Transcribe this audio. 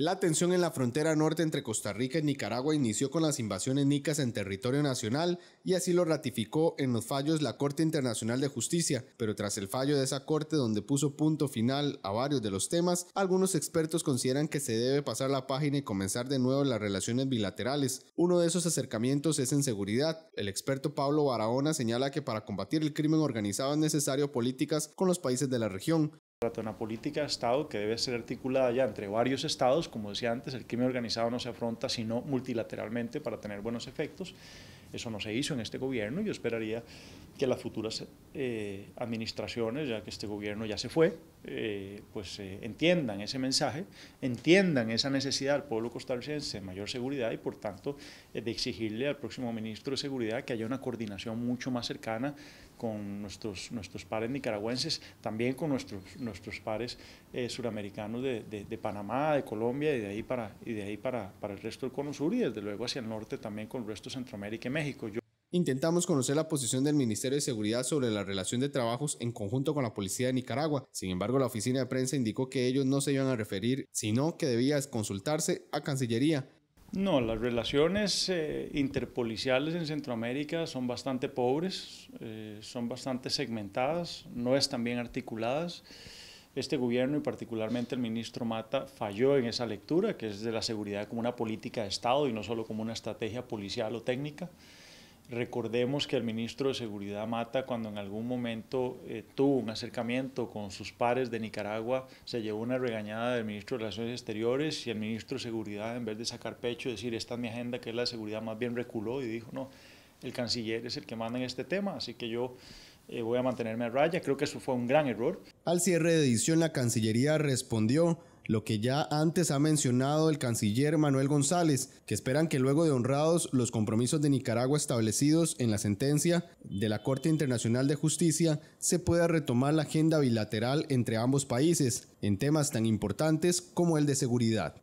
La tensión en la frontera norte entre Costa Rica y Nicaragua inició con las invasiones nicas en territorio nacional y así lo ratificó en los fallos la Corte Internacional de Justicia, pero tras el fallo de esa corte donde puso punto final a varios de los temas, algunos expertos consideran que se debe pasar la página y comenzar de nuevo las relaciones bilaterales. Uno de esos acercamientos es en seguridad. El experto Pablo Barahona señala que para combatir el crimen organizado es necesario políticas con los países de la región, Trata una política de Estado que debe ser articulada ya entre varios Estados, como decía antes, el crimen organizado no se afronta sino multilateralmente para tener buenos efectos. Eso no se hizo en este gobierno, yo esperaría que las futuras eh, administraciones, ya que este gobierno ya se fue, eh, pues eh, entiendan ese mensaje, entiendan esa necesidad del pueblo costarricense de mayor seguridad y por tanto de exigirle al próximo ministro de Seguridad que haya una coordinación mucho más cercana con nuestros, nuestros pares nicaragüenses, también con nuestros nuestros pares eh, suramericanos de, Panamá, de Colombia y de ahí, para, y de ahí para, para el resto del cono sur y desde luego hacia el norte también con el resto de Centroamérica y México. Yo Intentamos conocer la posición del Ministerio de Seguridad sobre la relación de trabajos en conjunto con la Policía de Nicaragua. Sin embargo, la oficina de prensa indicó que ellos no se iban a referir, sino que debía consultarse a Cancillería. No, las relaciones eh, interpoliciales en Centroamérica son bastante pobres, eh, son bastante segmentadas, no están bien articuladas este gobierno y particularmente el ministro Mata falló en esa lectura, que es de la seguridad como una política de Estado y no solo como una estrategia policial o técnica. Recordemos que el ministro de Seguridad Mata, cuando en algún momento eh, tuvo un acercamiento con sus pares de Nicaragua, se llevó una regañada del ministro de Relaciones Exteriores y el ministro de Seguridad, en vez de sacar pecho y decir, esta es mi agenda, que es la seguridad, más bien reculó y dijo, no, el canciller es el que manda en este tema, así que yo eh, voy a mantenerme a raya. Creo que eso fue un gran error. Al cierre de edición, la Cancillería respondió lo que ya antes ha mencionado el canciller Manuel González, que esperan que luego de honrados los compromisos de Nicaragua establecidos en la sentencia de la Corte Internacional de Justicia, se pueda retomar la agenda bilateral entre ambos países en temas tan importantes como el de seguridad.